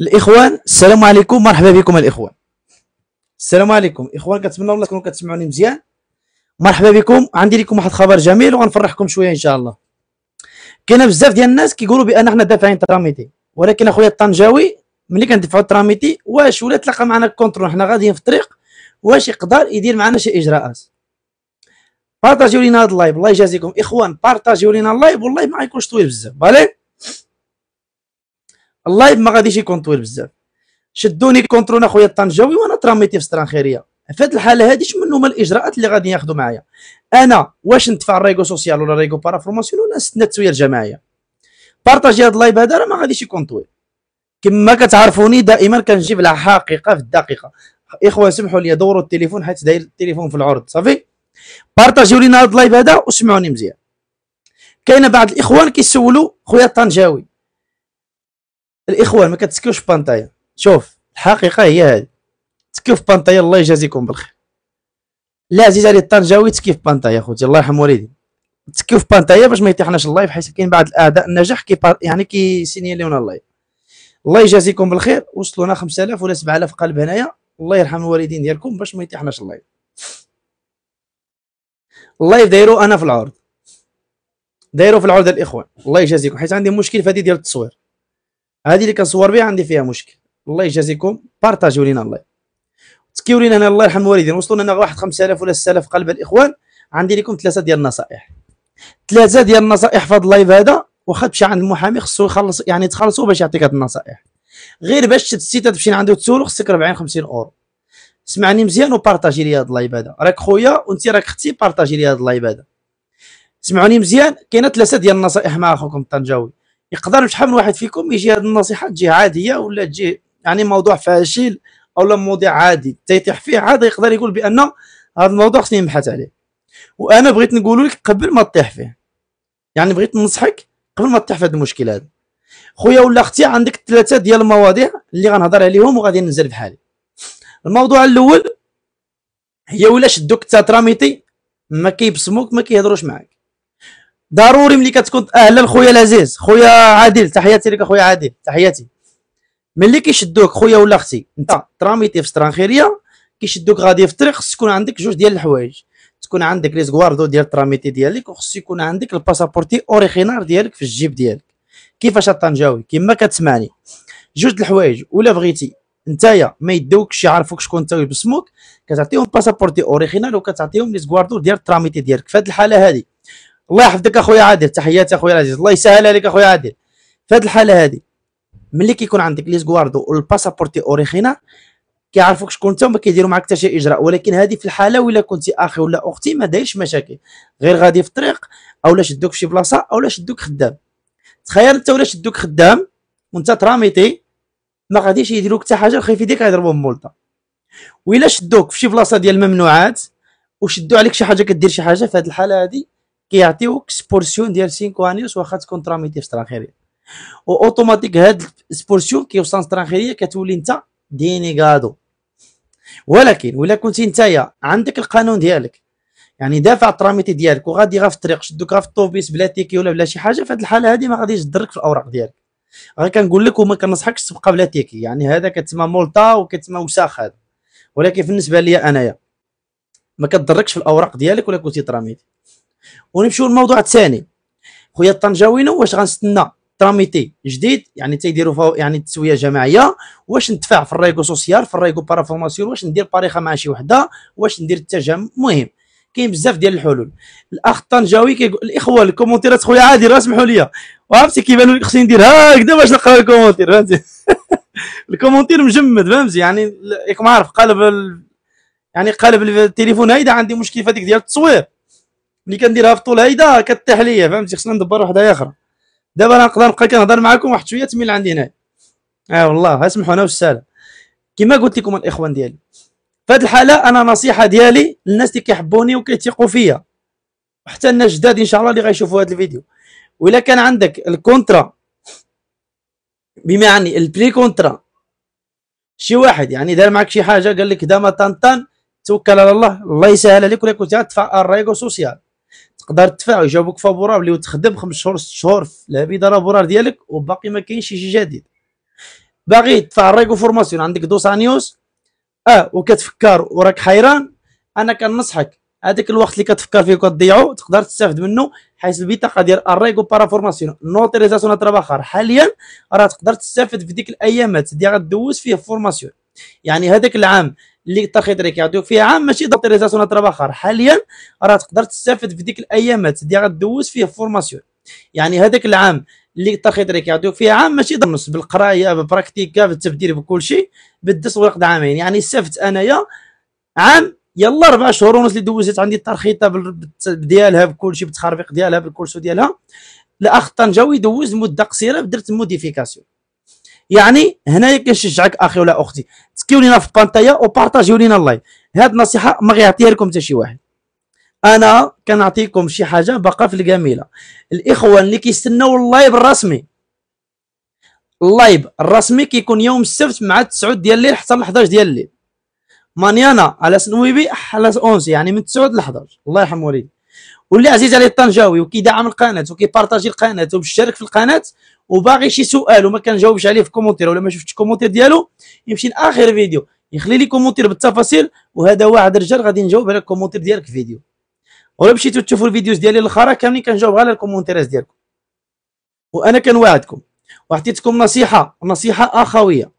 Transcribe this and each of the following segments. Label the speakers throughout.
Speaker 1: الاخوان السلام عليكم مرحبا بكم الاخوان السلام عليكم اخوان كنتمنى والله تكونوا كتسمعوني مزيان مرحبا بكم عندي لكم واحد الخبر جميل وغنفرحكم شويه ان شاء الله كاين بزاف ديال الناس كيقولوا بان حنا دافعين تراميتي ولكن اخويا الطنجاوي ملي كندفعوا تراميتي واش ولا تلاقى معنا الكونترول حنا غاديين في الطريق واش يقدر يدير معنا شي اجراءات بارطاجيو لينا هذا اللايف الله يجازيكم اخوان بارطاجيو لينا اللايف والله ما غيكونش طويل بزاف بالي اللايف ما غاديش يكون طويل بزاف شدوني كونترون اخويا الطنجاوي وانا تراميتي في سترانخيريه في هذه الحاله هذه شنو هما الاجراءات اللي غادي ياخذوا معايا انا واش ندفع الريغو سوسيال ولا ريغو بارا فورماسيون ولا نستنى التسويه الجماعيه بارطاجي هذا اللايف هذا راه ما غاديش يكون طويل كما كتعرفوني دائما كنجيب الحقيقه في الدقيقه اخوان سمحوا لي دوروا التليفون حيت داير التليفون في العرض صافي بارطاجيو لينا هذا اللايف هذا وسمعوني مزيان كاين بعض الاخوان كيسولوا خويا الطنجاوي الاخوان ما كتسكيوش بانطايا شوف الحقيقه هي هذه تسكيو في بانطايا الله يجازيكم بالخير لا عزيز علي الطنجاوي تسكي في بانطايا خوتي الله يرحم والدي تسكيو في بانطايا باش ما يطيحناش اللايف حيت كاين بعض الاعداء النجاح كي يعني كيسينياليونا اللايف الله يجازيكم بالخير وصلونا 5000 ولا 7000 قلب هنايا الله يرحم الوالدين ديالكم باش ما يطيحناش اللايف اللايف دايرو انا في العرض دايرو في العرض الاخوان الله يجازيكم حيت عندي مشكل في هذه ديال التصوير هذه اللي كنصور بها عندي فيها مشكل الله يجازيكم بارطاجيو لينا الله تكيو لينا هنا الله يرحم الوالدين وصلوا لنا واحد 5000 ولا 6000 قلب الاخوان عندي لكم ثلاثه ديال النصائح ثلاثه ديال النصائح في هذا اللايف هذا واخا تمشي عند المحامي خصو يخلص يعني تخلصوا باش يعطيك هاد النصائح غير باش تشد السيت تمشي عنده وتسولو خصك 40 50 اورو سمعني مزيان وبارطاجي لي هاد اللايف هذا راك خويا وانت راك اختي بارطاجي لي هاد اللايف هذا سمعوني مزيان كاينه ثلاثه ديال النصائح مع اخوكم الطنجاوي يقدر شحال من واحد فيكم يجي هذه النصيحه تجي عاديه ولا تجي يعني موضوع فاشل او لا عادي تيطيح فيه عادي يقدر يقول بان هذا الموضوع خصني نبحث عليه وانا بغيت نقول لك قبل ما تطيح فيه يعني بغيت ننصحك قبل ما تطيح في هذه المشكله هذه خويا ولا اختي عندك ثلاثه ديال المواضيع اللي غنهضر عليهم وغادي ننزل بحالي الموضوع الاول هي ولا شدوك تاتراميتي ما كيبسموك ما كيهضروش معاك ضروري ملي كتكون اهلا خويا العزيز خويا عادل تحياتي لك خويا عادل تحياتي ملي كيشدوك خويا ولا اختي انت تراميتي في سترانخيريا كيشدوك غادي في الطريق خص تكون عندك جوج ديال الحوايج تكون عندك لي زغواردو ديال تراميتي ديالك وخص يكون عندك الباسابورتي اوريجينال ديالك في الجيب ديالك كيفاش طنجاوي كما كتسمعني جوج الحوايج ولا بغيتي نتايا ما يدوكش يعرفوك شكون انت بسموك كتعطيهم باسابورتي اوريجينال وكتعطيهم لي زغواردو ديال تراميتي ديالك في هذه الحاله هذه الله يحفظك اخويا عادل تحياتي اخويا العزيز الله يسهل عليك اخويا عادل في هذه الحاله هذه ملي كيكون عندك لي زغواردو والباسابورتي اوريجينا كيعرفوك شكون انت وما كيديروا معك حتى شي اجراء ولكن هذه في الحاله ولا كنتي اخي ولا اختي ما دايرش مشاكل غير غادي في الطريق اولا شدوك في شي بلاصه اولا شدوك خدام تخيل انت ولا شدوك خدام وانت تراميتي ما غاديش يديروك حتى حاجه خايف يديك يضربوا بمولطه ويلا شدوك في شي بلاصه ديال الممنوعات وشدوا عليك شي حاجه كدير شي حاجه في هذه الحاله هذه كيعطيوك سبورسيون ديال 5 انيوس واخا تكون تراميتي في سترانخيريه اوتوماتيك هاد سبورسيون كيوصل سترانخيريه كتولي انت دينيغادو ولكن ولا كنتي نتايا عندك القانون ديالك يعني دافع التراميتي ديالك وغادي غا في الطريق شدوك غا في الطوبيس بلا تيكي ولا بلا شي حاجه في هاد الحاله هادي ما غاديش تضرك في الاوراق ديالك غير كنقول لك وما كنصحكش تبقى بلا تيكي يعني هذا كتسمى مولطا وكتسمى وساخ هذا ولكن بالنسبه ليا انايا ما كتضركش في الاوراق ديالك ولا كنتي تراميتي ونمشيو للموضوع الثاني خويا الطنجاوي واش غنستنى تراميتي جديد يعني تيديروا يعني تسويه جماعيه واش ندفع في الريغو سوسيال في الريغو بارا فورماسيون واش ندير باريخه مع شي وحده واش ندير التجمع المهم كاين بزاف ديال الحلول الاخ الطنجاوي كيقول الاخوه الكومونتيرات خويا عادي راه سمحوا لي وعرفتي كيبانوا لك خصني ندير هكذا باش نقرا الكومونتير فهمتي الكومونتير مجمد فهمتي يعني ياك عارف قالب ال... يعني قالب التليفون هيدا عندي مشكل في هذيك ديال التصوير ملي كندير طول هيدا كتيح ليا فهمتي خصنا ندبر وحده اخرى دابا انا نقدر نبقى كنهضر معكم واحد شويه تميل عندي هنا اه والله لنا والسلام كما قلت لكم الاخوان ديالي في هذه الحاله انا نصيحه ديالي للناس اللي كيحبوني وكيثيقوا فيا حتى الناس جداد ان شاء الله اللي غيشوفوا هذا الفيديو ولا كان عندك الكونترا بمعنى البري كونترا شي واحد يعني دار معك شي حاجه قال لك دا ما طنطن توكل على الله الله يسهل عليك ولا كنت تدفع الريغو سوسيال تقدر تدفع ويجاوبوك فابورابلي وتخدم خمس شهور ست شهور في العبيده لابورار ديالك وباقي ما كاينش شي جديد باغي تدفع فورماسيون عندك دوس نيوز اه وكتفكر وراك حيران انا كنصحك هذاك الوقت اللي كتفكر فيه وكتضيعو تقدر تستافد منه حيث البطاقه ديال الريغو بارا فورماسيون نوتيريزاسيون تراباخار حاليا راه تقدر تستافد في ديك الايامات اللي دي غدوز فيه فورماسيون يعني هذاك العام اللي الترخيص كيعطيو فيه عام ماشي دوتيريزاسيون اخر حاليا راه تقدر تستافد في ديك الايامات اللي دي غدوز فيه فورماسيون يعني هذاك العام اللي الترخيص كيعطيو فيه عام ماشي ضمنص بالقرايه ببراكتيكا بالتبديل بكل شيء بالدس ورقد عامين يعني استفدت انايا عام يلا اربع شهور ونص اللي دوزت عندي الترخيطه ديالها بكل شيء بالتخربيق ديالها بالكورسو ديالها لاخ طنجاوي دوز مده قصيره درت موديفيكاسيون يعني هنايا كنشجعك اخي ولا اختي تكيو لينا في البانتايا وبارطاجيو لينا اللايف هاد النصيحه ما غيعطيها لكم حتى شي واحد انا كنعطيكم شي حاجه باقا في الجميله الاخوان اللي كيستناو اللايف الرسمي اللايف الرسمي كيكون يوم السبت مع 9 ديال الليل حتى ل 11 ديال الليل مانيانا على سنويبي على 11 يعني من 9 ل 11 الله يرحم والديك واللي عزيز عليه الطنجاوي وكيدعم القناه وكيبارطاجي القناه ومشترك في القناه وباغي شي سؤال وما كنجاوبش عليه في كومونتير ولا ما شفتش كومونتير ديالو يمشي لاخر فيديو يخلي لي كومونتير بالتفاصيل وهذا واحد رجال غادي نجاوب على الكومونتير ديالك في فيديو ولا مشيتو تشوفوا الفيديوز ديالي الاخرى كاملين كنجاوب على الكومونتيرات ديالكم وانا كنواعدكم وعطيتكم نصيحه نصيحه اخويه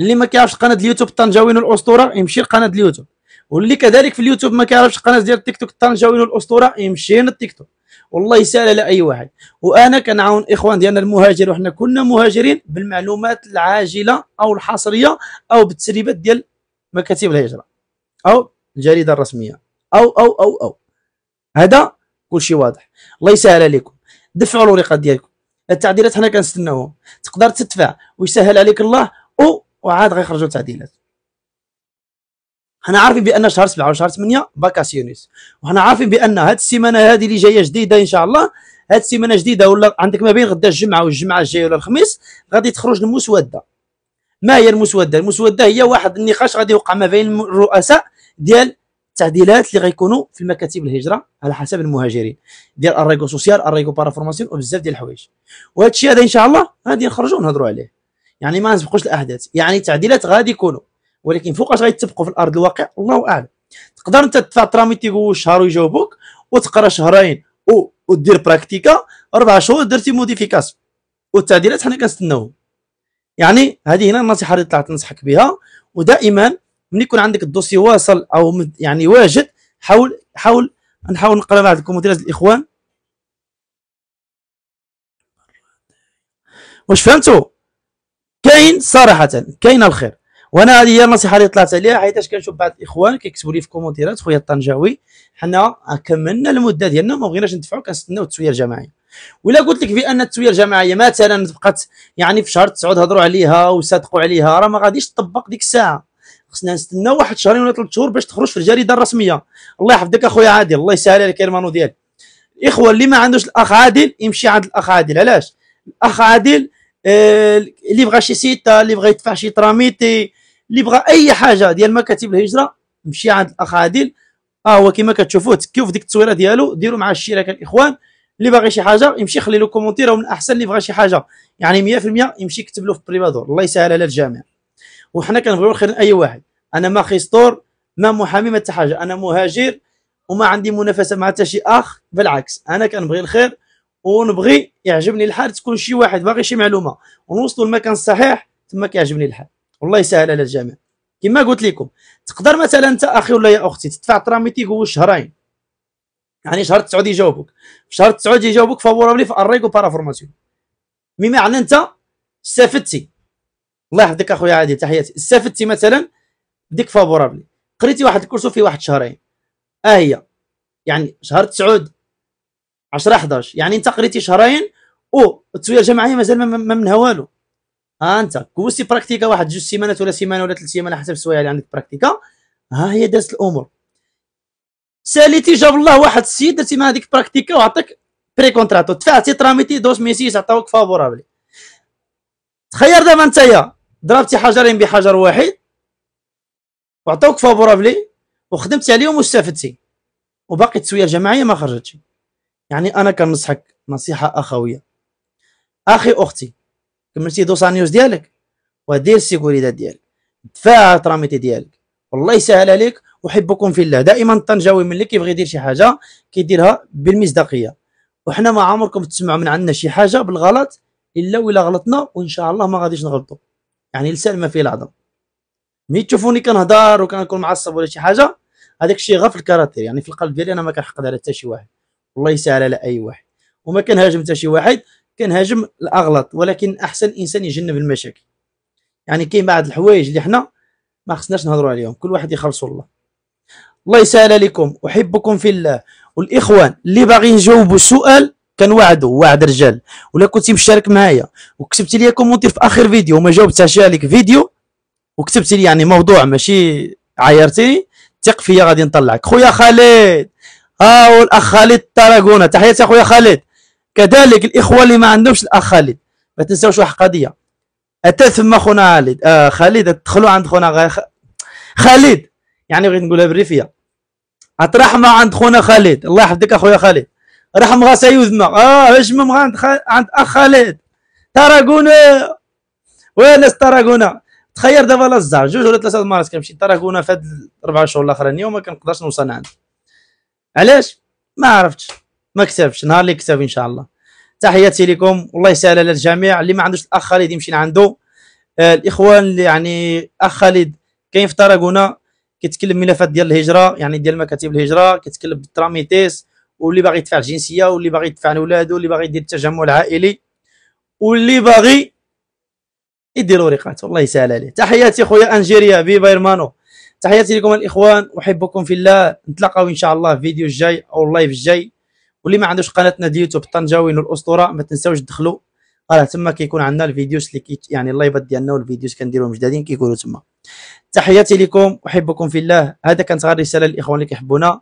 Speaker 1: اللي ما كيعرفش قناه اليوتيوب الطنجاويين الاسطوره يمشي لقناه اليوتيوب واللي كذلك في اليوتيوب ما كيعرفش القناه ديال التيك توك الطنجاوي الاسطوره يمشي للتيك توك والله يسهل على اي واحد وانا كنعاون اخوان ديالنا المهاجر وحنا كنا مهاجرين بالمعلومات العاجله او الحصريه او بالتسريبات ديال مكاتب الهجره او الجريده الرسميه او او او او هذا كلشي واضح الله يسهل عليكم دفعوا الورقه ديالكم التعديلات حنا كنستناوهم تقدر تدفع ويسهل عليك الله او وعاد غيخرجوا تعديلات حنا عارفين بان شهر سبعه وشهر ثمانيه باكاسيونيس وحنا عارفين بان هاد السيمانه هذه اللي جايه جديده ان شاء الله هاد السيمانه جديده ولا عندك ما بين غدا الجمعه والجمعه الجايه ولا الخميس غادي تخرج المسوده ما هي المسوده المسوده هي واحد النقاش غادي يوقع ما بين الرؤساء ديال التعديلات اللي غيكونوا في مكاتب الهجره على حسب المهاجرين ديال الريغو سوسيال الريغو بارا فورماسيون وبزاف ديال الحوايج وهذا الشيء هذا ان شاء الله غادي نخرجوا نهضروا عليه يعني ما نسبقوش الاحداث يعني التعديلات غادي يكونوا ولكن فوقاش اش غيتفقوا في الارض الواقع الله اعلم تقدر انت تدفع تيقول شهر ويجاوبوك وتقرا شهرين ودير براكتيكا اربع شهور درتي موديفيكاسيون والتعديلات حنا كنستناو يعني هذه هنا النصيحه اللي طلعت ننصحك بها ودائما ملي يكون عندك الدوسي واصل او يعني واجد حاول حاول نحاول نقرا بعض الكومنتات الاخوان واش فهمتوا كاين صراحه كاين الخير وانا هذه هي النصيحه اللي طلعت عليها حيتاش كنشوف بعض الاخوان كيكتبوا لي في كومونتيرات خويا الطنجاوي حنا كملنا المده ديالنا وما بغيناش ندفعوا كنستناو التسويه الجماعيه ولا قلت لك بان التسويه الجماعيه مثلا بقات يعني في شهر 9 هضروا عليها وصدقوا عليها راه ما غاديش تطبق ديك الساعه خصنا نستناو واحد شهرين ولا ثلاث شهور باش تخرج في الجريده الرسميه الله يحفظك اخويا عادل الله يسهل عليك المانو ديالك الاخوه اللي ما عندوش الاخ عادل يمشي عند الاخ عادل علاش الاخ عادل آه، اللي بغى شي سيتا اللي بغى يدفع شي تراميتي اللي بغى اي حاجه ديال مكاتب الهجره مشي عند الاخ عادل اه هو كما كتشوفوه تكيو في ديك التصويره ديالو ديروا مع الشراكه الاخوان اللي باغي شي حاجه يمشي يخلي له كومونتير ومن احسن اللي بغى شي حاجه يعني 100% يمشي يكتب له في بريفادور الله يسهل على الجميع وحنا كنبغيو الخير لاي واحد انا ما خيستور ما محامي ما حتى حاجه انا مهاجر وما عندي منافسه مع حتى شي اخ بالعكس انا كنبغي الخير ونبغي يعجبني الحال تكون شي واحد باغي شي معلومه ونوصلوا المكان الصحيح تما كيعجبني الحال والله يسهل على الجميع كما قلت لكم تقدر مثلا انت اخي ولا يا اختي تدفع هو شهرين يعني شهر تسعود يجاوبك في شهر تسعود يجاوبك فافورابلي في الريغو وبارا فورماسيون بما معنى انت استفدتي الله يحفظك اخويا عادي تحياتي استفدتي مثلا بديك فافورابلي قريتي واحد الكورسو في واحد شهرين اه هي يعني شهر تسعود 10 11 يعني انت قريتي شهرين او التسويه الجماعيه مازال ما منها والو ها انت كوزتي براكتيكا واحد جوج سيمانات ولا سيمانه ولا ثلاث سيمانات حسب السوايع اللي عندك براكتيكا ها هي دازت الامور ساليتي جاب الله واحد السيد درتي مع هذيك براكتيكا وعطاك بري كونتراتو دفعتي تراميتي دوس ميسيس عطاوك فافورابلي تخير دابا نتايا ضربتي حجرين بحجر واحد وعطاوك فافورابلي وخدمتي عليهم واستفدتي وباقي التسويه الجماعيه ما خرجتش يعني انا كنصحك نصيحه اخويه اخي اختي كملتي دوسانيوس ديالك ودير السيكوريتي ديالك دفع تراميتي ديالك والله يسهل عليك احبكم في الله دائما الطنجاوي ملي كيبغي يدير شي حاجه كيديرها بالمصداقيه وحنا ما عمركم تسمعوا من عندنا شي حاجه بالغلط الا ولا غلطنا وان شاء الله ما غاديش نغلطوا يعني لسان ما فيه العظم ملي تشوفوني كنهضر وكنكون معصب ولا شي حاجه هذاك الشيء غير في الكاراتير يعني في القلب ديالي انا ما كنحقد على حتى شي واحد والله يسهل على اي واحد وما كنهاجم حتى شي واحد كنهاجم الاغلاط ولكن احسن انسان يجنب المشاكل يعني كاين بعض الحوايج اللي حنا ما خصناش نهضروا عليهم كل واحد يخلصوا الله الله يسهل عليكم احبكم في الله والاخوان اللي باغيين يجاوبوا السؤال كنوعدوا وعد رجال ولا كنتي مشترك معايا وكتبت لي كومونتير في اخر فيديو وما جاوبتهاش عليك فيديو وكتبت لي يعني موضوع ماشي عايرتيني ثق فيا غادي نطلعك خويا خالد ها والاخ خالد الطراغونه تحياتي اخويا خالد كذلك الإخوة اللي ما عندهمش الأخ خالد ما تنساوش واحد القضيه أتى ثم خونا خالد آه خالد تدخلوا عند خونا خ... خالد يعني بغيت نقولها بالريفية أترحمة عند خونا خالد الله يحفظك أخويا خالد رحم غا يوذنا اه اش مم عند خ... عند اخ خالد تراكونا وين تراكونا تخيل دابا لا جوج ولا ثلاثه مارس كنمشي تراكونا في هاد الاربع شهور الاخرين وما ما كنقدرش نوصل عندي علاش ما عرفتش ما كتبش نهار اللي كتب ان شاء الله تحياتي لكم والله يسهل على الجميع اللي ما عندوش الاخ خالد يمشي لعنده آه الاخوان اللي يعني اخ خالد كاين في تراغونا كيتكلم ملفات ديال الهجره يعني ديال مكاتب الهجره كيتكلم بالتراميتيس واللي باغي يدفع الجنسيه واللي باغي يدفع لولادو واللي باغي يدير التجمع العائلي واللي باغي يدير ورقات والله يسهل عليه تحياتي خويا انجيريا بي بايرمانو تحياتي لكم الاخوان احبكم في الله نتلاقاو ان شاء الله في الفيديو الجاي او اللايف الجاي واللي ما عندوش قناتنا ديال يوتيوب طنجاوين والاسطوره ما تنساوش تدخلوا راه تما كيكون عندنا الفيديوز اللي كي يعني اللايفات ديالنا والفيديوز كنديروهم جدادين كيكونوا تما تحياتي لكم احبكم في الله هذا كانت غير رساله للاخوان اللي كيحبونا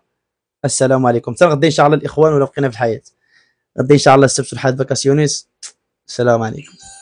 Speaker 1: السلام عليكم تنغدي ان شاء الله الاخوان ولا بقينا في الحياه غدي ان شاء الله السبت والحد فاكاسيونيس السلام عليكم